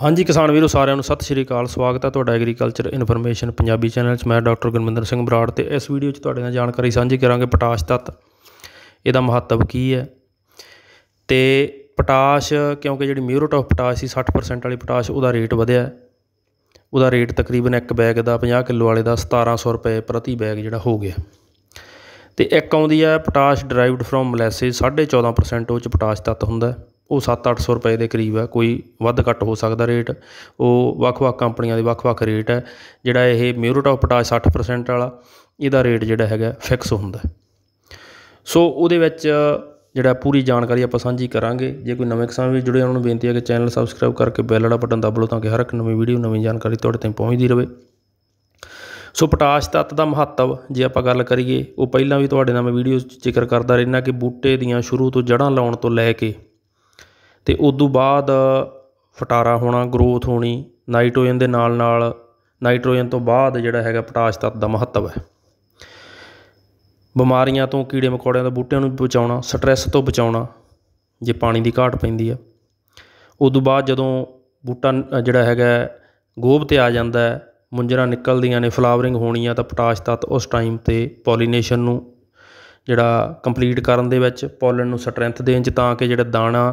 ਹਾਂਜੀ ਕਿਸਾਨ ਵੀਰੋ ਸਾਰਿਆਂ ਨੂੰ ਸਤਿ ਸ਼੍ਰੀ ਅਕਾਲ ਸਵਾਗਤ ਹੈ ਤੁਹਾਡਾ ਐਗਰੀਕਲਚਰ ਇਨਫੋਰਮੇਸ਼ਨ ਪੰਜਾਬੀ ਚੈਨਲ 'ਚ ਮੈਂ ਡਾਕਟਰ ਗੁਰਮਿੰਦਰ ਸਿੰਘ ਬਰਾੜ ਤੇ ਇਸ ਵੀਡੀਓ 'ਚ ਤੁਹਾਡੇ ਨਾਲ ਜਾਣਕਾਰੀ ਸਾਂਝੀ ਕਰਾਂਗੇ ਪੋਟਾਸ਼ ਤੱਤ ਇਹਦਾ ਮਹੱਤਵ ਕੀ ਹੈ ਤੇ ਪੋਟਾਸ਼ ਕਿਉਂਕਿ ਜਿਹੜੀ ਮਿਊਰੇਟ ਆਫ ਪੋਟਾਸ਼ ਸੀ 60% ਵਾਲੀ ਪੋਟਾਸ਼ ਉਹਦਾ ਰੇਟ ਵਧਿਆ ਉਹਦਾ ਰੇਟ ਤਕਰੀਬਨ ਇੱਕ ਬੈਗ ਦਾ 50 ਕਿਲੋ ਵਾਲੇ ਦਾ 1700 ਰੁਪਏ ਪ੍ਰਤੀ ਬੈਗ ਜਿਹੜਾ ਹੋ ਗਿਆ ਤੇ ਇੱਕ ਆਉਂਦੀ ਹੈ ਪੋਟਾਸ਼ ਡਰਾਈਵਡ ਫਰੋਮ ਮਲੇਸੇ 14.5% ਉਹ ਚ ਪੋਟਾਸ਼ ਤੱਤ ਹੁੰਦਾ ਹੈ ਉਹ 7-800 ਰੁਪਏ ਦੇ ਕਰੀਬ ਹੈ ਕੋਈ ਵੱਧ ਘੱਟ ਹੋ ਸਕਦਾ ਰੇਟ ਉਹ ਵੱਖ-ਵੱਖ ਕੰਪਨੀਆਂ ਦੇ ਵੱਖ-ਵੱਖ ਰੇਟ ਹੈ ਜਿਹੜਾ ਇਹ ਮਿਊਰੇਟ ਆਫ ਪੋਟਾਸ਼ 60% ਵਾਲਾ ਇਹਦਾ ਰੇਟ ਜਿਹੜਾ ਹੈਗਾ ਫਿਕਸ ਹੁੰਦਾ ਸੋ ਉਹਦੇ ਵਿੱਚ ਜਿਹੜਾ ਪੂਰੀ ਜਾਣਕਾਰੀ ਆਪਾਂ ਸਾਂਝੀ ਕਰਾਂਗੇ ਜੇ ਕੋਈ ਨਵੇਂ ਕਿਸਾਨ ਵੀ ਜੁੜੇ ਉਹਨਾਂ ਨੂੰ ਬੇਨਤੀ ਹੈ ਕਿ ਚੈਨਲ ਸਬਸਕ੍ਰਾਈਬ ਕਰਕੇ ਬੈਲ ਵਾਲਾ ਬਟਨ ਦਬਾ ਲਓ ਤਾਂ ਕਿ ਹਰ ਇੱਕ ਨਵੀਂ ਵੀਡੀਓ ਨਵੀਂ ਜਾਣਕਾਰੀ ਤੁਹਾਡੇ ਤੱਕ ਪਹੁੰਚਦੀ ਰਹੇ ਸੋ ਪਟਾਸ਼ ਤੱਤ ਦਾ ਮਹੱਤਵ ਜੇ ਆਪਾਂ ਗੱਲ ਕਰੀਏ ਉਹ ਪਹਿਲਾਂ ਵੀ ਤੁਹਾਡੇ ਨਾਲ ਮੈਂ ਵੀਡੀਓ ਜ਼ਿਕਰ ਕਰਦਾ ਰਹਿਣਾ ਕਿ ਬੂਟੇ ਦੀਆਂ ਸ਼ੁਰੂ ਤੋਂ ਜੜਾਂ ਲਾਉਣ ਤੋਂ ਲੈ ਕੇ ਉਸ ਉਦੋਂ ਬਾਅਦ ਫਟਾਰਾ ਹੋਣਾ ਗਰੋਥ ਹੋਣੀ ਨਾਈਟ੍ਰੋਜਨ ਦੇ ਨਾਲ ਨਾਲ ਨਾਈਟ੍ਰੋਜਨ ਤੋਂ ਬਾਅਦ ਜਿਹੜਾ ਹੈਗਾ ਪੋਟਾਸ਼ ਤੱਤ ਦਾ ਮਹੱਤਵ ਹੈ ਬਿਮਾਰੀਆਂ ਤੋਂ ਕੀੜੇ ਮਕੌੜਿਆਂ ਤੋਂ ਬੂਟਿਆਂ ਨੂੰ ਬਚਾਉਣਾ ਸਟ੍ਰੈਸ ਤੋਂ ਬਚਾਉਣਾ ਜੇ ਪਾਣੀ ਦੀ ਘਾਟ ਪੈਂਦੀ ਆ ਉਦੋਂ ਬਾਅਦ ਜਦੋਂ ਬੂਟਾ ਜਿਹੜਾ ਹੈਗਾ ਗੋਭ ਤੇ ਆ ਜਾਂਦਾ ਹੈ ਮੁੰਜਰਾ ਨਿਕਲਦੀਆਂ ਨੇ ਫਲਾਵਰਿੰਗ ਹੋਣੀ ਆ ਤਾਂ ਪੋਟਾਸ਼ ਤੱਤ ਉਸ ਟਾਈਮ ਤੇ ਪੋਲੀਨੇਸ਼ਨ ਨੂੰ ਜਿਹੜਾ ਕੰਪਲੀਟ ਕਰਨ ਦੇ ਵਿੱਚ ਪੋਲਨ ਨੂੰ ਸਟਰੈਂਥ ਦੇਣ ਚ ਤਾਂ ਕਿ ਜਿਹੜਾ ਦਾਣਾ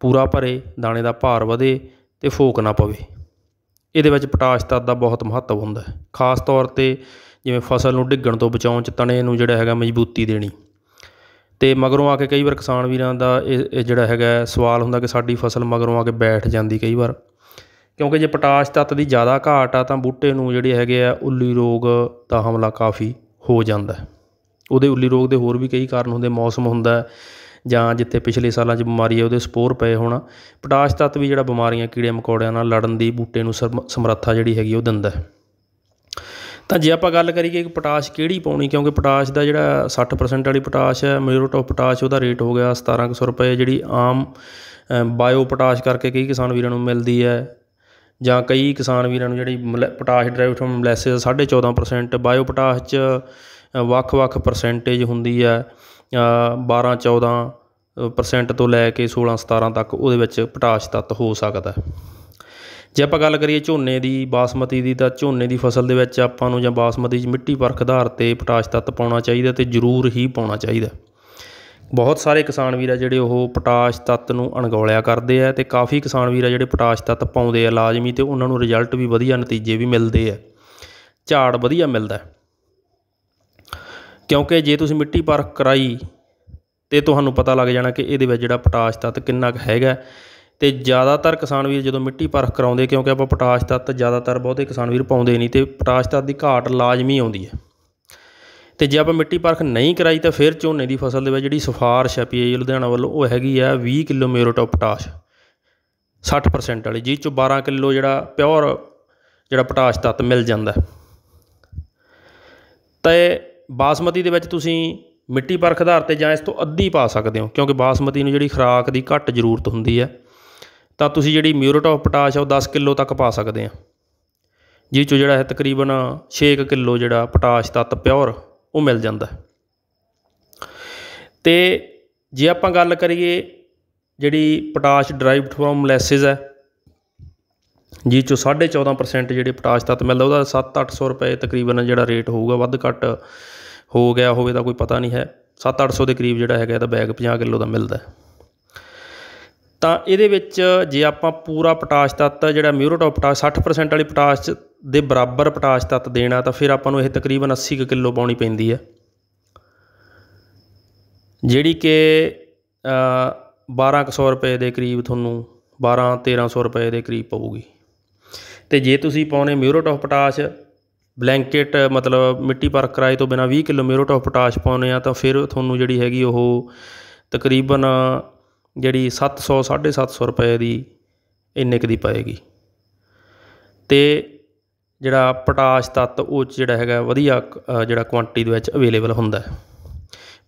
ਪੂਰਾ ਭਰੇ ਦਾਣੇ ਦਾ ਭਾਰ ਵਧੇ ਤੇ ਫੋਕ ਨਾ ਪਵੇ ਇਹਦੇ ਵਿੱਚ ਪੋਟਾਸ਼ ਤੱਤ ਦਾ ਬਹੁਤ ਮਹੱਤਵ ਹੁੰਦਾ ਹੈ ਖਾਸ ਤੌਰ 'ਤੇ ਜਿਵੇਂ ਫਸਲ ਨੂੰ ਡਿੱਗਣ ਤੋਂ ਬਚਾਉਣ 'ਚ ਤਣੇ ਨੂੰ ਜਿਹੜਾ ਹੈਗਾ ਮਜ਼ਬੂਤੀ ਦੇਣੀ ਤੇ ਮਗਰੋਂ ਆ ਕੇ ਕਈ ਵਾਰ ਕਿਸਾਨ ਵੀਰਾਂ ਦਾ ਇਹ ਜਿਹੜਾ ਹੈਗਾ ਸਵਾਲ ਹੁੰਦਾ ਕਿ ਸਾਡੀ ਫਸਲ ਮਗਰੋਂ ਆ ਕੇ ਬੈਠ ਜਾਂਦੀ ਕਈ ਵਾਰ ਕਿਉਂਕਿ ਜੇ ਪੋਟਾਸ਼ ਤੱਤ ਦੀ ਜ਼ਿਆਦਾ ਘਾਟ ਆ ਤਾਂ ਬੂਟੇ ਨੂੰ ਜਿਹੜੇ ਹੈਗੇ ਆ ਉੱਲੀ ਰੋਗ ਦਾ ਹਮਲਾ ਕਾਫੀ ਹੋ ਜਾਂਦਾ ਉਹਦੇ ਉੱਲੀ ਰੋਗ ਦੇ ਹੋਰ ਵੀ ਕਈ ਕਾਰਨ ਹੁੰਦੇ ਮੌਸਮ ਹੁੰਦਾ ਜਾਂ ਜਿੱਥੇ ਪਿਛਲੇ ਸਾਲਾਂ 'ਚ ਬਿਮਾਰੀ ਹੈ ਉਹਦੇ ਸਪੋਰ ਪਏ ਹੋਣਾ ਪੋਟਾਸ਼ ਤੱਤ ਵੀ ਜਿਹੜਾ ਬਿਮਾਰੀਆਂ ਕੀੜੇ ਮਕੌੜਿਆਂ ਨਾਲ ਲੜਨ ਦੀ ਬੂਟੇ ਨੂੰ ਸਮਰੱਥਾ ਜਿਹੜੀ ਹੈਗੀ ਉਹ ਦਿੰਦਾ ਹੈ ਤਾਂ ਜੇ ਆਪਾਂ ਗੱਲ ਕਰੀਏ ਕਿ ਪੋਟਾਸ਼ ਕਿਹੜੀ ਪਾਉਣੀ ਕਿਉਂਕਿ ਪੋਟਾਸ਼ ਦਾ ਜਿਹੜਾ 60% ਵਾਲੀ ਪੋਟਾਸ਼ ਹੈ ਮਿਊਰੇਟ ਆਫ ਪੋਟਾਸ਼ ਉਹਦਾ ਰੇਟ ਹੋ ਗਿਆ 1700 ਰੁਪਏ ਜਿਹੜੀ ਆਮ ਬਾਇਓ ਪੋਟਾਸ਼ ਕਰਕੇ ਕਈ ਕਿਸਾਨ ਵੀਰਾਂ ਨੂੰ ਮਿਲਦੀ ਹੈ ਜਾਂ ਕਈ ਕਿਸਾਨ ਵੀਰਾਂ ਨੂੰ ਜਿਹੜੀ potash derived from molasses 14.5% bio potash ਚ ਵੱਖ-ਵੱਖ ਪਰਸੈਂਟੇਜ ਹੁੰਦੀ ਹੈ 12-14% ਪਰਸੈਂਟ ਤੋਂ ਲੈ ਕੇ 16-17 ਤੱਕ ਉਹਦੇ ਵਿੱਚ ਪੋਟਾਸ਼ ਤੱਤ ਹੋ ਸਕਦਾ ਜੇ ਆਪਾਂ ਗੱਲ ਕਰੀਏ ਝੋਨੇ ਦੀ ਬਾਸਮਤੀ ਦੀ ਤਾਂ ਝੋਨੇ ਦੀ ਫਸਲ ਦੇ ਵਿੱਚ ਆਪਾਂ ਨੂੰ ਜਾਂ ਬਾਸਮਤੀ ਦੀ ਮਿੱਟੀ ਪਰਖ ਆਧਾਰ ਤੇ ਪੋਟਾਸ਼ ਤੱਤ ਪਾਉਣਾ ਚਾਹੀਦਾ ਤੇ ਜ਼ਰੂਰ ਹੀ ਪਾਉਣਾ ਚਾਹੀਦਾ ਬਹੁਤ ਸਾਰੇ ਕਿਸਾਨ ਵੀਰ ਆ ਜਿਹੜੇ ਉਹ ਪੋਟਾਸ਼ ਤੱਤ ਨੂੰ ਅਣਗੌਲਿਆ ਕਰਦੇ ਆ ਤੇ ਕਾਫੀ ਕਿਸਾਨ ਵੀਰ ਆ ਜਿਹੜੇ ਪੋਟਾਸ਼ ਤੱਤ ਪਾਉਂਦੇ ਆ ਲਾਜ਼ਮੀ ਤੇ ਉਹਨਾਂ ਨੂੰ ਰਿਜ਼ਲਟ ਵੀ ਵਧੀਆ ਨਤੀਜੇ ਵੀ ਮਿਲਦੇ ਆ ਝਾੜ ਵਧੀਆ ਮਿਲਦਾ ਕਿਉਂਕਿ ਜੇ ਤੁਸੀਂ ਮਿੱਟੀ ਪਰਖ ਕਰਾਈ ਤੇ ਤੁਹਾਨੂੰ ਪਤਾ ਲੱਗ ਜਾਣਾ ਕਿ ਇਹਦੇ ਵਿੱਚ ਜਿਹੜਾ ਪੋਟਾਸ਼ ਤੱਤ ਕਿੰਨਾ ਕੁ ਹੈਗਾ ਤੇ ਜ਼ਿਆਦਾਤਰ ਕਿਸਾਨ ਵੀਰ ਜਦੋਂ ਮਿੱਟੀ ਪਰਖ ਕਰਾਉਂਦੇ ਕਿਉਂਕਿ ਆਪਾਂ ਪੋਟਾਸ਼ ਤੱਤ ਜ਼ਿਆਦਾਤਰ ਬਹੁਤੇ ਕਿਸਾਨ ਵੀਰ ਪਾਉਂਦੇ ਨਹੀਂ ਤੇ ਪੋਟਾਸ਼ ਤੱਤ ਦੀ ਘਾਟ ਲਾਜ਼ਮੀ ਆਉਂਦੀ ਹੈ ਤੇ ਜੇ ਆਪਾਂ ਮਿੱਟੀ ਪਰਖ ਨਹੀਂ ਕਰਾਈ ਤਾਂ ਫਿਰ ਝੋਨੇ ਦੀ ਫਸਲ ਦੇ ਵਿੱਚ ਜਿਹੜੀ ਸਫਾਰਸ਼ ਹੈ ਪੀਏ ਲੁਧਿਆਣਾ ਵੱਲੋਂ ਉਹ ਹੈਗੀ ਆ 20 ਕਿਲੋ ਮੇਰੋਟੋ ਪੋਟਾਸ਼ 60% ਵਾਲੀ ਜਿਸ ਚੋਂ 12 ਕਿਲੋ ਜਿਹੜਾ ਪਿਓਰ ਜਿਹੜਾ ਪੋਟਾਸ਼ ਤੱਤ ਮਿਲ ਜਾਂਦਾ ਤੇ ਬਾਸਮਤੀ ਦੇ ਵਿੱਚ ਤੁਸੀਂ ਮਿੱਟੀ ਪਰਖ ਆਧਾਰ ਤੇ ਜਾਂ ਇਸ ਤੋਂ ਅੱਧੀ ਪਾ ਸਕਦੇ ਹੋ ਕਿਉਂਕਿ ਬਾਸਮਤੀ ਨੂੰ ਜਿਹੜੀ ਖੁਰਾਕ ਦੀ ਘੱਟ ਜ਼ਰੂਰਤ ਹੁੰਦੀ ਹੈ ਤਾਂ ਤੁਸੀਂ ਜਿਹੜੀ ਮਿਊਰੇਟ ਆਫ ਪੋਟਾਸ਼ ਆ ਉਹ 10 ਕਿਲੋ ਤੱਕ ਪਾ ਸਕਦੇ ਆ ਜਿਸ ਚੋਂ ਜਿਹੜਾ ਹੈ ਤਕਰੀਬਨ 6 ਕਿਲੋ ਜਿਹੜਾ ਪੋਟਾਸ਼ ਤੱਤ ਪਿਓਰ ਉਹ ਮਿਲ ਜਾਂਦਾ ਤੇ ਜੇ ਆਪਾਂ ਗੱਲ ਕਰੀਏ ਜਿਹੜੀ ਪੋਟਾਸ਼ ਡਰਾਈਵਡ ਫਰਮ ਲੈਸਿਸ ਹੈ ਜੀ ਚੋ 14.5% ਜਿਹੜੇ ਪੋਟਾਸ਼ ਤੱਤ ਮਿਲਦਾ ਉਹਦਾ 7-800 ਰੁਪਏ ਤਕਰੀਬਨ ਜਿਹੜਾ ਰੇਟ ਹੋਊਗਾ ਵੱਧ ਘੱਟ ਹੋ ਗਿਆ ਹੋਵੇ ਤਾਂ ਕੋਈ ਪਤਾ ਨਹੀਂ ਹੈ 7-800 ਦੇ ਕਰੀਬ ਜਿਹੜਾ ਹੈਗਾ ਤਾਂ ਬੈਗ 50 ਕਿਲੋ ਦਾ ਮਿਲਦਾ ਤਾਂ ਇਹਦੇ ਵਿੱਚ ਜੇ ਆਪਾਂ ਪੂਰਾ ਪੋਟਾਸ਼ ਤੱਤ ਜਿਹੜਾ ਮਿਊਰੋਟੋਪ ਪੋਟਾਸ਼ 60% ਵਾਲੀ ਪੋਟਾਸ਼ ਦੇ ਬਰਾਬਰ ਪੋਟਾਸ਼ ਤੱਤ ਦੇਣਾ ਤਾਂ ਫਿਰ ਆਪਾਂ ਨੂੰ ਇਹ ਤਕਰੀਬਨ 80 ਕਿਲੋ ਪਾਉਣੀ ਪੈਂਦੀ ਹੈ ਜਿਹੜੀ ਕਿ 1200 ਰੁਪਏ ਦੇ ਕਰੀਬ ਤੁਹਾਨੂੰ 12 1300 ਰੁਪਏ ਦੇ ਕਰੀਬ ਪਊਗੀ ਤੇ ਜੇ ਤੁਸੀਂ ਪਾਉਣੇ ਮਿਊਰੋਟੋਪ ਪੋਟਾਸ਼ ਬਲੈਂਕਟ ਮਤਲਬ ਮਿੱਟੀ ਪਰ ਕਰਾਏ ਤੋਂ ਬਿਨਾਂ 20 ਕਿਲੋ ਮੇਰੋਟ ਆਫ ਪੋਟਾਸ਼ ਪਾਉਨੇ ਆ ਤਾਂ ਫਿਰ ਤੁਹਾਨੂੰ ਜਿਹੜੀ ਹੈਗੀ ਉਹ ਤਕਰੀਬਨ ਜਿਹੜੀ 700 750 ਰੁਪਏ ਦੀ ਇੰਨੇ ਕੁ ਦੀ ਪਏਗੀ ਤੇ ਜਿਹੜਾ ਪੋਟਾਸ਼ ਤੱਤ ਉਹ ਜਿਹੜਾ ਹੈਗਾ ਵਧੀਆ ਜਿਹੜਾ ਕੁਆਂਟੀਟੀ ਦੇ ਵਿੱਚ ਅਵੇਲੇਬਲ ਹੁੰਦਾ ਹੈ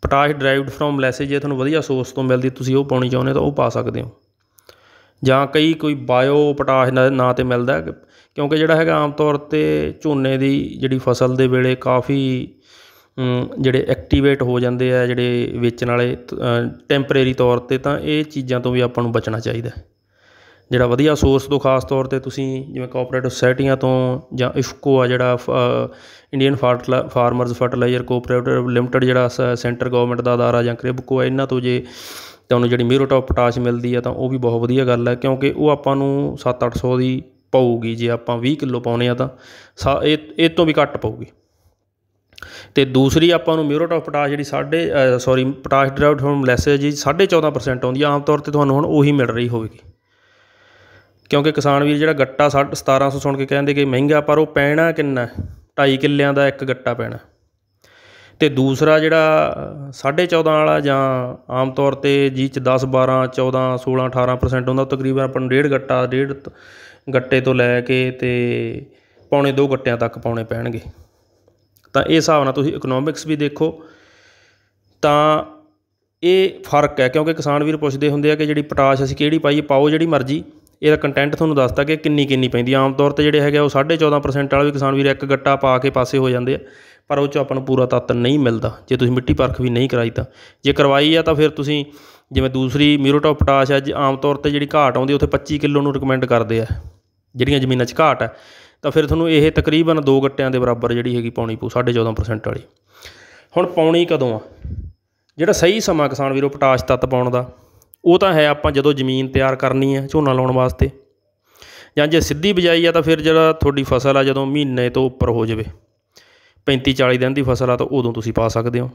ਪੋਟਾਸ਼ ਡਰਾਈਵਡ ਫਰੋਮ ਲੈਸੇ ਜੇ ਤੁਹਾਨੂੰ ਵਧੀਆ ਸੋਰਸ ਤੋਂ ਮਿਲਦੀ ਤੁਸੀਂ ਉਹ ਪਾਉਣੀ ਚਾਹੁੰਦੇ ਤਾਂ ਉਹ ਪਾ ਸਕਦੇ ਹੋ ਜਾਂ ਕਈ ਕੋਈ ਬਾਇਓ ਪੋਟਾਸ਼ ਨਾਂ ਤੇ ਮਿਲਦਾ ਹੈ ਕਿਉਂਕਿ ਜਿਹੜਾ ਹੈਗਾ ਆਮ ਤੌਰ 'ਤੇ ਝੋਨੇ ਦੀ ਜਿਹੜੀ ਫਸਲ ਦੇ ਵੇਲੇ ਕਾਫੀ ਜਿਹੜੇ ਐਕਟੀਵੇਟ ਹੋ ਜਾਂਦੇ ਆ ਜਿਹੜੇ ਵੇਚਣ ਵਾਲੇ ਟੈਂਪਰੇਰੀ ਤੌਰ 'ਤੇ ਤਾਂ ਇਹ ਚੀਜ਼ਾਂ ਤੋਂ ਵੀ ਆਪਾਂ ਨੂੰ ਬਚਣਾ ਚਾਹੀਦਾ ਜਿਹੜਾ ਵਧੀਆ ਸੋਰਸ ਤੋਂ ਖਾਸ ਤੌਰ ਤੇ ਤੁਸੀਂ ਜਿਵੇਂ ਕੋਆਪਰੇਟਿਵ ਸੁਸਾਇਟੀਆਂ ਤੋਂ ਜਾਂ ਇਫਕੋ ਆ ਜਿਹੜਾ Indian farmers fertiliser cooperative limited ਜਿਹੜਾ ਸੈਂਟਰ ਗਵਰਨਮੈਂਟ ਦਾ ਅਦਾਰਾ ਜਾਂ ਕ੍ਰਿਬਕੋ ਆ ਇਹਨਾਂ ਤੋਂ ਜੇ ਤੁਹਾਨੂੰ ਜਿਹੜੀ ਮਿਊਰੇਟ ਪੋਟਾਸ਼ ਮਿਲਦੀ ਆ ਤਾਂ ਉਹ ਵੀ ਬਹੁਤ ਵਧੀਆ ਗੱਲ ਹੈ ਕਿਉਂਕਿ ਉਹ ਆਪਾਂ ਨੂੰ 7-800 ਦੀ ਪਊਗੀ ਜੇ ਆਪਾਂ 20 ਕਿਲੋ ਪਾਉਨੇ ਆ ਤਾਂ ਇਹ ਇਹ ਤੋਂ ਵੀ ਘੱਟ ਪਊਗੀ ਤੇ ਦੂਸਰੀ ਆਪਾਂ ਨੂੰ ਮਿਊਰੇਟ ਆਫ ਪੋਟਾਸ਼ ਜਿਹੜੀ ਸਾਢੇ ਸੌਰੀ ਪੋਟਾਸ਼ ਡਰਾਈਵਡ ਫਾਰਮ ਲੈਸੇ ਜੀ 14.5% ਆਉਂਦੀ ਆ ਆਮ ਤੌਰ ਤੇ ਤੁਹਾਨੂੰ ਹੁਣ ਉਹੀ ਮਿਲ ਰਹੀ ਹੋਵੇਗੀ ਕਿਉਂਕਿ ਕਿਸਾਨ ਵੀਰ ਜਿਹੜਾ ਗੱਟਾ 1700 ਸੁਣ ਕੇ ਕਹਿੰਦੇ ਕਿ ਮਹਿੰਗਾ ਪਰ ਉਹ ਪੈਣਾ ਕਿੰਨਾ 2.5 ਕਿੱਲਿਆਂ ਦਾ ਇੱਕ ਗੱਟਾ ਪੈਣਾ ਤੇ ਦੂਸਰਾ ਜਿਹੜਾ 14.5 ਵਾਲਾ ਜਾਂ ਆਮ ਤੌਰ ਤੇ ਜੀ ਚ 10 12 14 16 18% ਹੁੰਦਾ ਤਕਰੀਬਨ ਆਪਾਂ ਨੂੰ ਡੇਢ ਗੱਟਾ ਡੇਢ ਗੱਟੇ ਤੋਂ ਲੈ ਕੇ ਤੇ ਪੌਣੇ 2 ਗੱਟਿਆਂ ਤੱਕ ਪਾਉਣੇ ਪੈਣਗੇ ਤਾਂ ਇਹ ਹਿਸਾਬ ਨਾਲ ਤੁਸੀਂ ਇਕਨੋਮਿਕਸ ਵੀ ਦੇਖੋ ਤਾਂ ਇਹ ਫਰਕ ਹੈ ਕਿਉਂਕਿ ਕਿਸਾਨ ਵੀਰ ਪੁੱਛਦੇ ਹੁੰਦੇ ਆ ਕਿ ਜਿਹੜੀ ਪਟਾਸ਼ ਅਸੀਂ ਕਿਹੜੀ ਪਾਈਏ ਪਾਓ ਜਿਹੜੀ ਮਰਜ਼ੀ ਇਹਦਾ ਕੰਟੈਂਟ ਤੁਹਾਨੂੰ ਦੱਸਤਾ ਕਿ ਕਿੰਨੀ ਕਿੰਨੀ ਪੈਂਦੀ ਆਮ ਤੌਰ ਤੇ ਜਿਹੜੇ ਹੈਗੇ ਉਹ 14.5% ਵਾਲੇ ਵੀ ਕਿਸਾਨ ਵੀਰ ਇੱਕ ਗੱਟਾ ਪਾ ਕੇ ਪਾਸੇ ਹੋ ਜਾਂਦੇ ਆ ਪਰ ਉਹ ਚ ਆਪਾਂ ਨੂੰ ਪੂਰਾ ਤੱਤ ਨਹੀਂ ਮਿਲਦਾ ਜੇ ਤੁਸੀਂ ਮਿੱਟੀ ਪਰਖ ਵੀ ਨਹੀਂ ਕਰਾਈ ਤਾਂ ਜੇ ਕਰਵਾਈ ਆ ਤਾਂ ਫਿਰ ਤੁਸੀਂ ਜਿਵੇਂ ਦੂਸਰੀ ਮਿਰੋਟੋ ਪੋਟਾਸ਼ ਅੱਜ ਆਮ ਤੌਰ ਤੇ ਜਿਹੜੀ ਘਾਟ ਆਉਂਦੀ ਉੱਥੇ 25 ਕਿਲੋ ਨੂੰ ਰეკਮੈਂਡ ਕਰਦੇ ਆ ਜਿਹੜੀਆਂ ਜ਼ਮੀਨਾਂ 'ਚ ਘਾਟ ਆ ਤਾਂ ਫਿਰ ਤੁਹਾਨੂੰ ਇਹ ਤਕਰੀਬਨ 2 ਗੱਟਿਆਂ ਦੇ ਬਰਾਬਰ ਜਿਹੜੀ ਹੈਗੀ ਪਾਉਣੀ ਪਊ 14.5% ਵਾਲੀ ਹੁਣ ਪਾਉਣੀ ਕਦੋਂ ਆ ਜਿਹੜਾ ਸਹੀ ਸਮਾਂ ਕਿਸਾਨ ਵੀਰੋ ਪੋਟਾਸ਼ ਤੱਤ ਪਾਉਣ ਦਾ ਉਹ ਤਾਂ ਹੈ ਆਪਾਂ ਜਦੋਂ ਜ਼ਮੀਨ ਤਿਆਰ ਕਰਨੀ ਹੈ ਝੋਨਾ ਲਾਉਣ ਵਾਸਤੇ ਜਾਂ ਜੇ ਸਿੱਧੀ ਬਿਜਾਈ ਆ ਤਾਂ ਫਿਰ ਜਿਹੜਾ ਤੁਹਾਡੀ ਫਸਲ ਆ ਜਦੋਂ ਮਹੀਨੇ ਤੋਂ ਉੱਪਰ ਹੋ ਜਾਵੇ 35 40 ਦਿਨ ਦੀ ਫਸਲ ਆ ਤਾਂ ਉਦੋਂ ਤੁਸੀਂ ਪਾ ਸਕਦੇ ਹੋ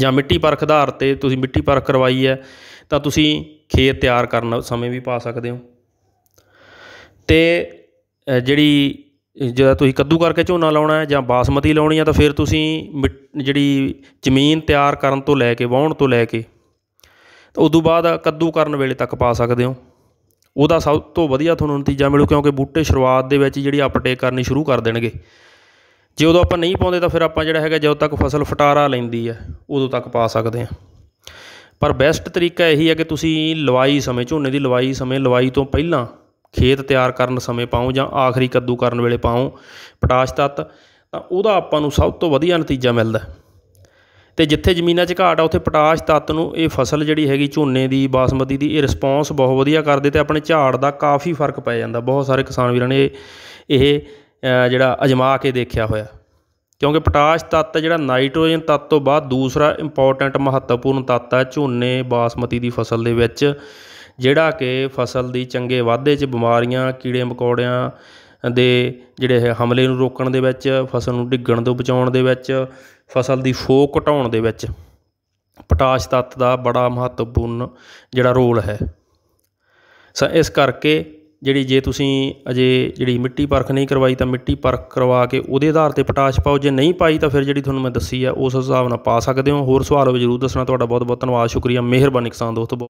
ਜਾਂ ਮਿੱਟੀ ਪਰਖ ਆਧਾਰ ਤੇ ਤੁਸੀਂ ਮਿੱਟੀ ਪਰਖ ਕਰਵਾਈ ਹੈ ਤਾਂ ਤੁਸੀਂ ਖੇਤ ਤਿਆਰ ਕਰਨ ਸਮੇਂ ਵੀ ਪਾ ਸਕਦੇ ਹੋ ਤੇ ਜਿਹੜੀ ਜਿਹੜਾ ਤੁਸੀਂ ਕੱਦੂ ਕਰਕੇ ਝੋਨਾ ਲਾਉਣਾ ਹੈ ਜਾਂ ਬਾਸਮਤੀ ਲਾਉਣੀ ਹੈ ਤਾਂ ਫਿਰ ਤੁਸੀਂ ਜਿਹੜੀ ਜ਼ਮੀਨ ਤਿਆਰ ਕਰਨ ਤੋਂ ਲੈ ਕੇ ਵਾਹਣ ਤੋਂ ਲੈ ਕੇ ਉਦੋਂ ਬਾਅਦ ਕੱਦੂ ਕਰਨ ਵੇਲੇ ਤੱਕ ਪਾ ਸਕਦੇ ਹੋ ਉਹਦਾ ਸਭ ਤੋਂ ਵਧੀਆ ਤੁਹਾਨੂੰ ਨਤੀਜਾ ਮਿਲੂ ਕਿਉਂਕਿ ਬੂਟੇ ਸ਼ੁਰੂਆਤ ਦੇ ਵਿੱਚ ਜਿਹੜੀ ਅਪਟੇਕ ਕਰਨੀ ਸ਼ੁਰੂ ਕਰ ਦੇਣਗੇ ਜੇ ਉਦੋਂ ਆਪਾਂ ਨਹੀਂ ਪਾਉਂਦੇ ਤਾਂ ਫਿਰ ਆਪਾਂ ਜਿਹੜਾ ਹੈਗਾ ਜਦੋਂ ਤੱਕ ਫਸਲ ਫਟਾਰਾ ਲੈਂਦੀ ਹੈ ਉਦੋਂ ਤੱਕ ਪਾ ਸਕਦੇ ਹਾਂ ਪਰ ਬੈਸਟ ਤਰੀਕਾ ਇਹੀ ਹੈ ਕਿ ਤੁਸੀਂ ਲਵਾਈ ਸਮੇਂ ਝੋਨੇ ਦੀ ਲਵਾਈ ਸਮੇਂ ਲਵਾਈ ਤੋਂ ਪਹਿਲਾਂ ਖੇਤ ਤਿਆਰ ਕਰਨ ਸਮੇਂ ਪਾਓ ਜਾਂ ਆਖਰੀ ਕੱਦੂ ਕਰਨ ਵੇਲੇ ਪਾਓ ਪੋਟਾਸ਼ ਤੱਤ ਤਾਂ ਉਹਦਾ ਆਪਾਂ ਨੂੰ ਸਭ ਤੋਂ ਵਧੀਆ ਨਤੀਜਾ ਮਿਲਦਾ ਤੇ ਜਿੱਥੇ ਜ਼ਮੀਨਾਂ 'ਚ ਘਾਟ ਆ ਉੱਥੇ ਪੋਟਾਸ਼ ਤੱਤ ਨੂੰ ਇਹ ਫਸਲ ਜਿਹੜੀ ਹੈਗੀ ਝੋਨੇ ਦੀ ਬਾਸਮਤੀ ਦੀ ਇਹ ਰਿਸਪੌਂਸ ਬਹੁਤ ਵਧੀਆ ਕਰਦੇ ਤੇ ਆਪਣੇ ਝਾੜ ਦਾ ਕਾਫੀ ਫਰਕ ਪੈ ਜਾਂਦਾ ਬਹੁਤ ਸਾਰੇ ਕਿਸਾਨ ਵੀਰਾਂ ਨੇ ਇਹ ਜਿਹੜਾ ਅਜਮਾ ਕੇ ਦੇਖਿਆ ਹੋਇਆ ਕਿਉਂਕਿ ਪੋਟਾਸ਼ ਤੱਤ ਜਿਹੜਾ ਨਾਈਟ੍ਰੋਜਨ ਤੱਤ ਤੋਂ ਬਾਅਦ ਦੂਸਰਾ ਇੰਪੋਰਟੈਂਟ ਮਹੱਤਵਪੂਰਨ ਤੱਤ ਹੈ ਝੋਨੇ ਬਾਸਮਤੀ ਦੀ ਫਸਲ ਦੇ ਵਿੱਚ ਜਿਹੜਾ ਕਿ ਫਸਲ ਦੀ ਚੰਗੇ ਵਾਧੇ 'ਚ ਬਿਮਾਰੀਆਂ ਕੀੜੇ ਮਕੌੜਿਆਂ ਦੇ ਜਿਹੜੇ ਹਮਲੇ ਨੂੰ ਰੋਕਣ ਦੇ ਵਿੱਚ ਫਸਲ ਨੂੰ ਡਿੱਗਣ ਤੋਂ ਬਚਾਉਣ ਦੇ ਵਿੱਚ ਫਸਲ ਦੀ ਫੋਕ ਘਟਾਉਣ ਦੇ ਵਿੱਚ ਪੋਟਾਸ਼ ਤੱਤ ਦਾ ਬੜਾ ਮਹੱਤਵਪੂਰਨ ਜਿਹੜਾ ਰੋਲ ਹੈ ਸੋ ਇਸ ਕਰਕੇ ਜਿਹੜੀ ਜੇ ਤੁਸੀਂ ਅਜੇ ਜਿਹੜੀ ਮਿੱਟੀ ਪਰਖ ਨਹੀਂ ਕਰਵਾਈ ਤਾਂ ਮਿੱਟੀ ਪਰਖ ਕਰਵਾ ਕੇ ਉਹਦੇ ਆਧਾਰ ਤੇ ਪੋਟਾਸ਼ ਪਾਓ ਜੇ ਨਹੀਂ ਪਾਈ ਤਾਂ ਫਿਰ ਜਿਹੜੀ ਤੁਹਾਨੂੰ ਮੈਂ ਦੱਸੀ ਆ ਉਸ ਹਿਸਾਬ ਨਾਲ ਪਾ ਸਕਦੇ ਹੋ ਹੋਰ ਸਵਾਲ ਹੋਵੇ ਜ਼ਰੂਰ ਦੱਸਣਾ ਤੁਹਾਡਾ ਬਹੁਤ ਬਹੁਤ ਧੰਨਵਾਦ ਸ਼ੁਕਰੀਆ ਮਿਹਰਬਾਨੀ ਕਿਸਾਨ ਦੋਸਤੋ